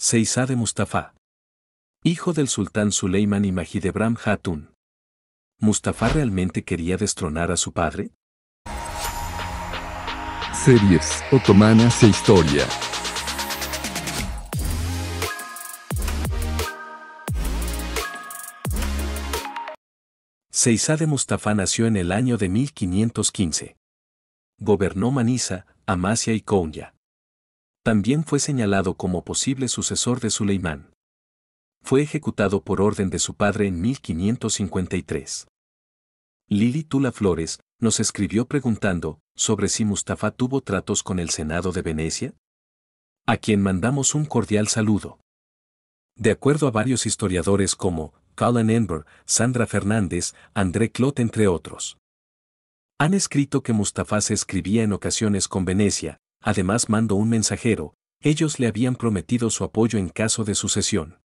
Seizá de Mustafa. Hijo del sultán Suleiman y Mahidebram Hatun. ¿Mustafa realmente quería destronar a su padre? Series otomanas e historia. Seizá de Mustafa nació en el año de 1515. Gobernó Manisa, Amasia y Konya también fue señalado como posible sucesor de Suleimán. Fue ejecutado por orden de su padre en 1553. Lili Tula Flores nos escribió preguntando sobre si Mustafa tuvo tratos con el Senado de Venecia, a quien mandamos un cordial saludo. De acuerdo a varios historiadores como Colin Enver, Sandra Fernández, André Clot entre otros. Han escrito que Mustafa se escribía en ocasiones con Venecia, Además mandó un mensajero, ellos le habían prometido su apoyo en caso de sucesión.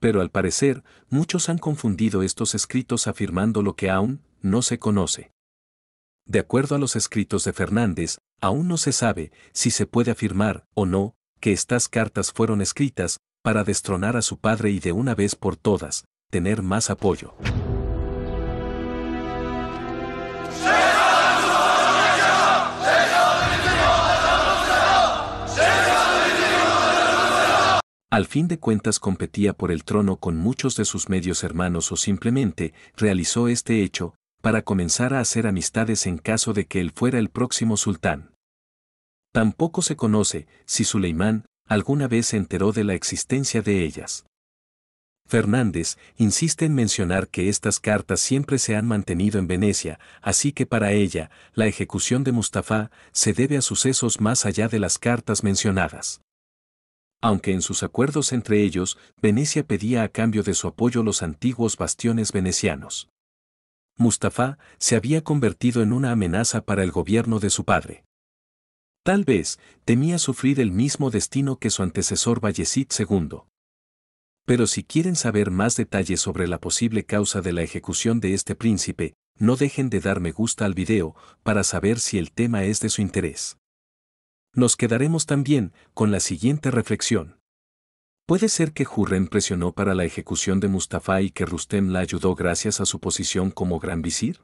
Pero al parecer, muchos han confundido estos escritos afirmando lo que aún no se conoce. De acuerdo a los escritos de Fernández, aún no se sabe si se puede afirmar o no que estas cartas fueron escritas para destronar a su padre y de una vez por todas, tener más apoyo. Al fin de cuentas competía por el trono con muchos de sus medios hermanos o simplemente realizó este hecho para comenzar a hacer amistades en caso de que él fuera el próximo sultán. Tampoco se conoce si Suleimán alguna vez se enteró de la existencia de ellas. Fernández insiste en mencionar que estas cartas siempre se han mantenido en Venecia, así que para ella, la ejecución de Mustafa se debe a sucesos más allá de las cartas mencionadas aunque en sus acuerdos entre ellos, Venecia pedía a cambio de su apoyo los antiguos bastiones venecianos. Mustafa se había convertido en una amenaza para el gobierno de su padre. Tal vez temía sufrir el mismo destino que su antecesor Bayezid II. Pero si quieren saber más detalles sobre la posible causa de la ejecución de este príncipe, no dejen de dar me gusta al video para saber si el tema es de su interés nos quedaremos también con la siguiente reflexión. Puede ser que Hurrem presionó para la ejecución de Mustafa y que Rustem la ayudó gracias a su posición como gran visir.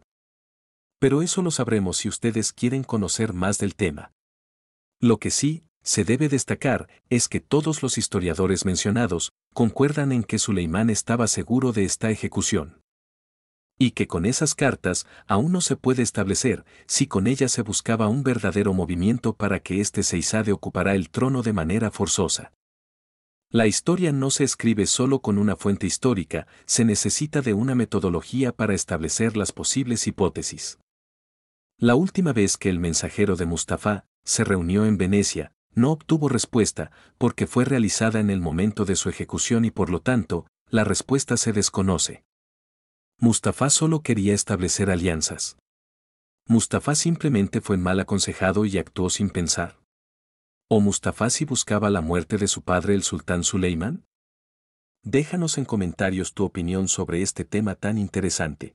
Pero eso lo sabremos si ustedes quieren conocer más del tema. Lo que sí, se debe destacar es que todos los historiadores mencionados concuerdan en que Suleimán estaba seguro de esta ejecución y que con esas cartas aún no se puede establecer si con ellas se buscaba un verdadero movimiento para que este Seizade ocupará el trono de manera forzosa. La historia no se escribe solo con una fuente histórica, se necesita de una metodología para establecer las posibles hipótesis. La última vez que el mensajero de Mustafa se reunió en Venecia, no obtuvo respuesta porque fue realizada en el momento de su ejecución y por lo tanto, la respuesta se desconoce. Mustafa solo quería establecer alianzas. Mustafa simplemente fue mal aconsejado y actuó sin pensar. ¿O Mustafa si buscaba la muerte de su padre el sultán Suleiman? Déjanos en comentarios tu opinión sobre este tema tan interesante.